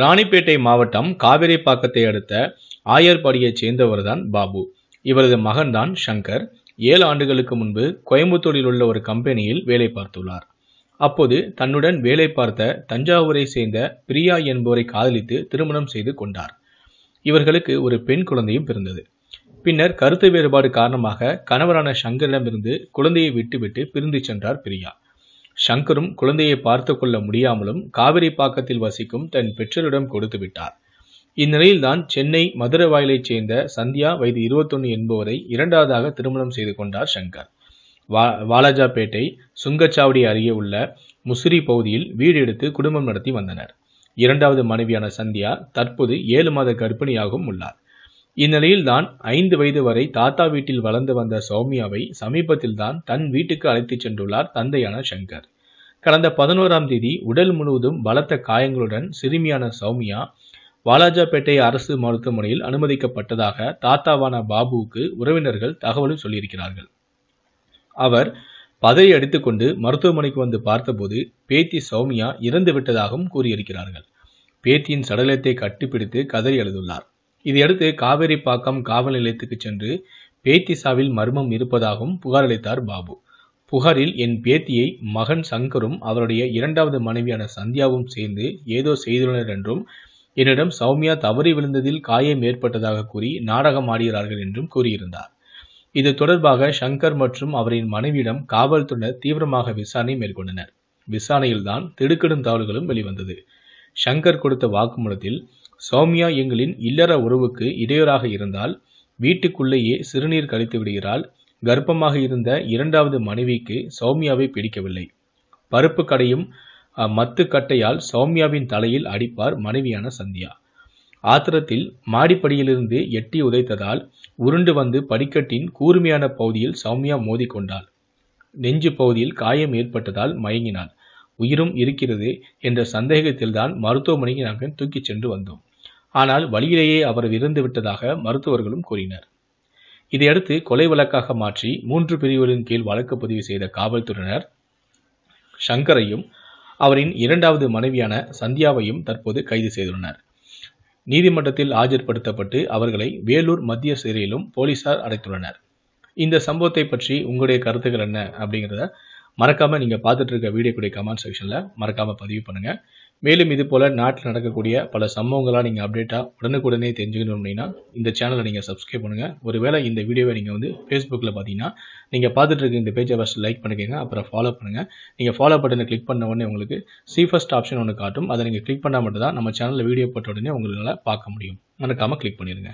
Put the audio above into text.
ராணிப்பேட்டை மாவட்டம் பாக்கத்தை அடுத்த ஆயர்பாடியைச் சேர்ந்தவர்தான் பாபு இவரது மகன்தான் சங்கர் ஏழு ஆண்டுகளுக்கு முன்பு கோயம்புத்தூரில் உள்ள ஒரு கம்பெனியில் வேலை பார்த்துள்ளார் அப்போது தன்னுடன் வேலை பார்த்த தஞ்சாவூரை சேர்ந்த பிரியா என்பவரை காதலித்து திருமணம் செய்து கொண்டார் இவர்களுக்கு ஒரு பெண் குழந்தையும் பிறந்தது பின்னர் கருத்து வேறுபாடு காரணமாக கணவரான சங்கரிடமிருந்து குழந்தையை விட்டுவிட்டு பிரிந்து சென்றார் பிரியா சங்கரும் குழந்தையை பார்த்து கொள்ள முடியாமலும் காவிரி பாக்கத்தில் வசிக்கும் தன் பெற்றோரிடம் கொடுத்து விட்டார் இந்நிலையில்தான் சென்னை மதுரை வாயிலைச் சேர்ந்த சந்தியா வயது இருபத்தொன்னு என்பவரை இரண்டாவதாக திருமணம் செய்து கொண்டார் சங்கர் வா வாலாஜாபேட்டை சுங்கச்சாவடி அருகே உள்ள முசிறி பகுதியில் வீடு எடுத்து குடும்பம் நடத்தி வந்தனர் இரண்டாவது மனைவியான சந்தியா தற்போது ஏழு மாத கர்ப்பிணியாகவும் உள்ளார் இந்நிலையில்தான் ஐந்து வயது வரை தாத்தா வீட்டில் வளர்ந்து வந்த சௌமியாவை சமீபத்தில்தான் தன் வீட்டுக்கு அழைத்துச் சென்றுள்ளார் தந்தையான சங்கர் கடந்த பதினோராம் தேதி உடல் முழுவதும் பலத்த காயங்களுடன் சிறுமியான சௌமியா வாலாஜாபேட்டை அரசு மருத்துவமனையில் அனுமதிக்கப்பட்டதாக தாத்தாவான பாபுவுக்கு உறவினர்கள் தகவலும் சொல்லியிருக்கிறார்கள் அவர் பதவி அடித்துக்கொண்டு மருத்துவமனைக்கு வந்து பார்த்தபோது பேத்தி சௌமியா இறந்து விட்டதாகவும் கூறியிருக்கிறார்கள் பேத்தியின் சடலத்தை கட்டிப்பிடித்து கதறி எழுதுள்ளார் இதையடுத்து காவேரிப்பாக்கம் காவல் நிலையத்துக்கு சென்று பேத்திசாவில் மர்மம் இருப்பதாகவும் புகாரளித்தார் பாபு புகாரில் என் பேத்தியை மகன் சங்கரும் அவருடைய இரண்டாவது மனைவியான சந்தியாவும் சேர்ந்து ஏதோ செய்துள்ளனர் என்றும் என்னிடம் சௌமியா தவறி விழுந்ததில் காயம் ஏற்பட்டதாக கூறி நாடகம் ஆடுகிறார்கள் என்றும் கூறியிருந்தார் இது தொடர்பாக சங்கர் மற்றும் அவரின் மனைவியிடம் காவல்துறையினர் தீவிரமாக விசாரணை மேற்கொண்டனர் விசாரணையில்தான் திடுக்கிடும் தகவல்களும் வெளிவந்தது சங்கர் கொடுத்த வாக்குமூலத்தில் சௌமியா எங்களின் இல்லற உறவுக்கு இடையூறாக இருந்தால் வீட்டுக்குள்ளேயே சிறுநீர் கழித்து விடுகிறாள் கர்ப்பமாக இருந்த இரண்டாவது மனைவிக்கு சௌமியாவை பிடிக்கவில்லை பருப்பு கடையும் மத்து கட்டையால் சௌமியாவின் தலையில் அடிப்பார் மனைவியான சந்தியா ஆத்திரத்தில் மாடிப்படியிலிருந்து எட்டி உதைத்ததால் உருண்டு வந்து படிக்கட்டின் கூர்மையான பகுதியில் சௌமியா மோதி கொண்டாள் நெஞ்சு பகுதியில் காயம் ஏற்பட்டதால் மயங்கினாள் உயிரும் இருக்கிறது என்ற சந்தேகத்தில்தான் மருத்துவமனைக்கு நாங்கள் தூக்கிச் சென்று வந்தோம் ஆனால் வழியிலேயே அவர் இறந்து விட்டதாக மருத்துவர்களும் கூறினர் இதையடுத்து கொலை வழக்காக மாற்றி மூன்று பிரிவுகளின் கீழ் வழக்கு பதிவு செய்த காவல்துறையினர் ஷங்கரையும் அவரின் இரண்டாவது மனைவியான சந்தியாவையும் தற்போது கைது செய்துள்ளனர் நீதிமன்றத்தில் ஆஜர்படுத்தப்பட்டு அவர்களை வேலூர் மத்திய சிறையிலும் போலீசார் அடைத்துள்ளனர் இந்த சம்பவத்தை பற்றி உங்களுடைய கருத்துக்கள் என்ன அப்படிங்கிறத மறக்காமல் நீங்கள் பார்த்துட்டு இருக்க வீடியோ கூட கமெண்ட் செக்ஷனில் மறக்காமல் பதிவு பண்ணுங்கள் மேலும் இது போல் நாட்டில் நடக்கக்கூடிய பல சம்பவங்களாக நீங்கள் அப்டேட்டாக உடனுக்குடனே தெரிஞ்சுக்கணும் அப்படின்னா இந்த சேனலை நீங்கள் சப்ஸ்கிரைப் பண்ணுங்கள் ஒருவேளை இந்த வீடியோவை நீங்கள் வந்து ஃபேஸ்புக்கில் பார்த்தீங்கன்னா நீங்கள் பார்த்துட்டு இருக்க இந்த பேஜை ஃபஸ்ட் லைக் பண்ணிக்கோங்க அப்புறம் ஃபாலோ பண்ணுங்கள் நீங்கள் ஃபாலோ பட்டனை கிளிக் பண்ண உடனே உங்களுக்கு சி ஃபஸ்ட் ஆப்ஷன் ஒன்று காட்டும் அதை நீங்கள் கிளிக் பண்ணால் மட்டும் தான் நம்ம சேனலில் வீடியோ போட்ட உடனே உங்களால் பார்க்க முடியும் மறக்காமல் கிளிக் பண்ணிடுங்க